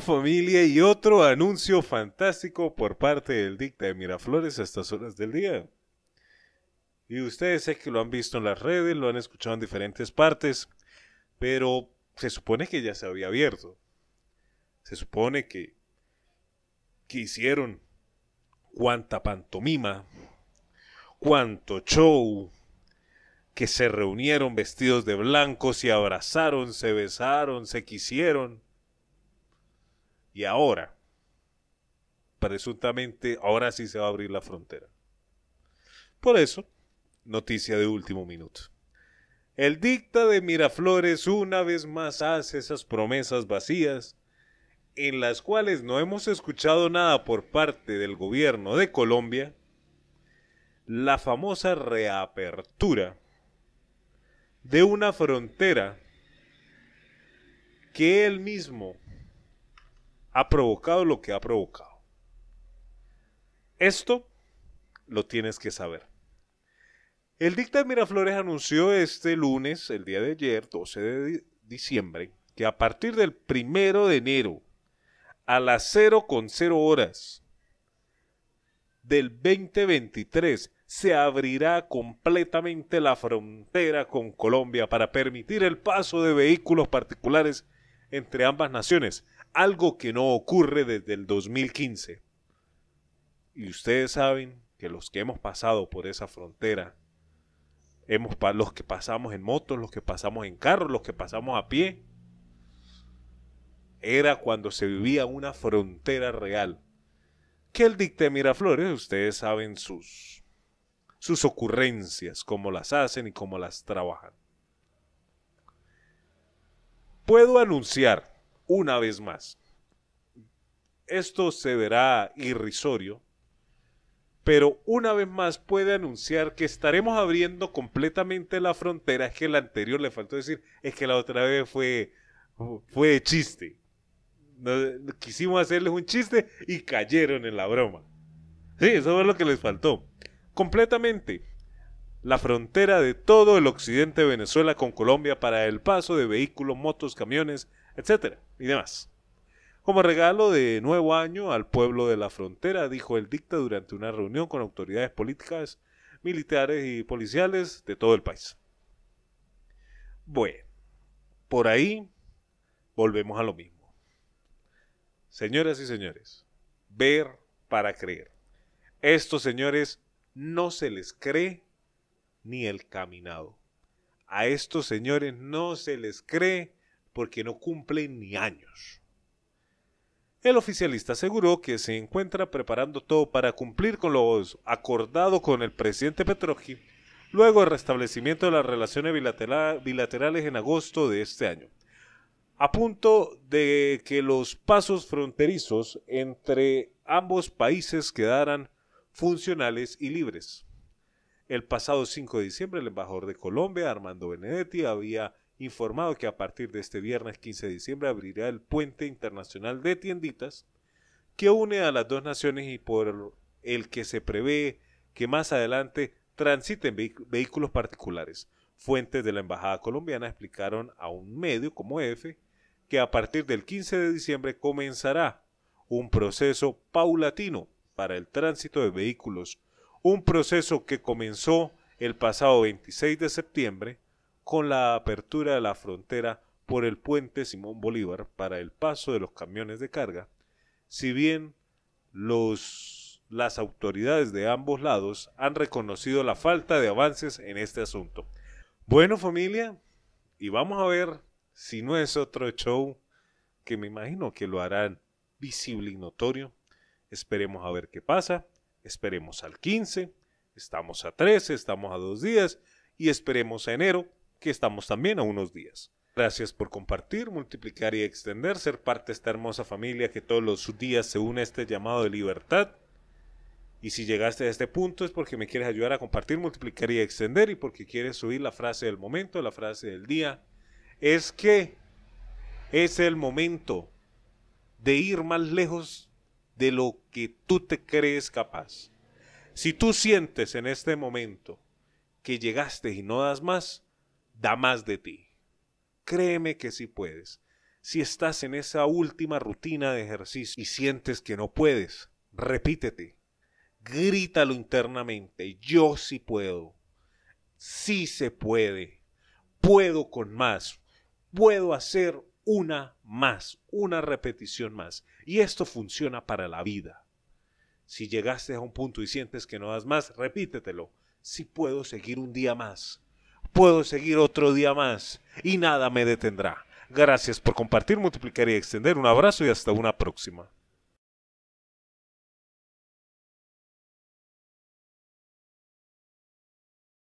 familia y otro anuncio fantástico por parte del dicta de Miraflores a estas horas del día. Y ustedes sé que lo han visto en las redes, lo han escuchado en diferentes partes, pero se supone que ya se había abierto. Se supone que, que hicieron cuanta pantomima, cuánto show, que se reunieron vestidos de blanco, se abrazaron, se besaron, se quisieron y ahora, presuntamente, ahora sí se va a abrir la frontera. Por eso, noticia de último minuto. El dicta de Miraflores una vez más hace esas promesas vacías en las cuales no hemos escuchado nada por parte del gobierno de Colombia, la famosa reapertura de una frontera que él mismo ha provocado lo que ha provocado. Esto lo tienes que saber. El dicta Miraflores anunció este lunes, el día de ayer, 12 de diciembre, que a partir del primero de enero a las 0 con cero horas del 2023 se abrirá completamente la frontera con Colombia para permitir el paso de vehículos particulares entre ambas naciones algo que no ocurre desde el 2015. Y ustedes saben que los que hemos pasado por esa frontera, hemos, los que pasamos en motos, los que pasamos en carros, los que pasamos a pie, era cuando se vivía una frontera real. Que el dicte Miraflores, ustedes saben sus, sus ocurrencias, cómo las hacen y cómo las trabajan. Puedo anunciar una vez más. Esto se verá irrisorio, pero una vez más puede anunciar que estaremos abriendo completamente la frontera. Es que la anterior le faltó decir, es que la otra vez fue, fue chiste. quisimos hacerles un chiste y cayeron en la broma. Sí, eso es lo que les faltó. Completamente la frontera de todo el occidente de Venezuela con Colombia para el paso de vehículos, motos, camiones, etc. y demás. Como regalo de nuevo año al pueblo de la frontera, dijo el dicta durante una reunión con autoridades políticas, militares y policiales de todo el país. Bueno, por ahí volvemos a lo mismo. Señoras y señores, ver para creer. Estos señores no se les cree ni el caminado. A estos señores no se les cree porque no cumplen ni años. El oficialista aseguró que se encuentra preparando todo para cumplir con lo acordado con el presidente Petroji luego del restablecimiento de las relaciones bilaterales en agosto de este año, a punto de que los pasos fronterizos entre ambos países quedaran funcionales y libres. El pasado 5 de diciembre, el embajador de Colombia, Armando Benedetti, había informado que a partir de este viernes 15 de diciembre abrirá el puente internacional de tienditas que une a las dos naciones y por el que se prevé que más adelante transiten vehículos particulares. Fuentes de la Embajada colombiana explicaron a un medio como EFE que a partir del 15 de diciembre comenzará un proceso paulatino para el tránsito de vehículos un proceso que comenzó el pasado 26 de septiembre con la apertura de la frontera por el puente Simón Bolívar para el paso de los camiones de carga, si bien los, las autoridades de ambos lados han reconocido la falta de avances en este asunto. Bueno familia, y vamos a ver si no es otro show que me imagino que lo harán visible y notorio. Esperemos a ver qué pasa. Esperemos al 15, estamos a 13, estamos a dos días y esperemos a enero, que estamos también a unos días. Gracias por compartir, multiplicar y extender, ser parte de esta hermosa familia que todos los días se une a este llamado de libertad. Y si llegaste a este punto es porque me quieres ayudar a compartir, multiplicar y extender y porque quieres subir la frase del momento, la frase del día. Es que es el momento de ir más lejos de lo que tú te crees capaz. Si tú sientes en este momento que llegaste y no das más, da más de ti. Créeme que sí puedes. Si estás en esa última rutina de ejercicio y sientes que no puedes, repítete. Grítalo internamente. Yo sí puedo. Sí se puede. Puedo con más. Puedo hacer una más, una repetición más. Y esto funciona para la vida. Si llegaste a un punto y sientes que no das más, repítetelo. Si puedo seguir un día más, puedo seguir otro día más y nada me detendrá. Gracias por compartir, multiplicar y extender. Un abrazo y hasta una próxima.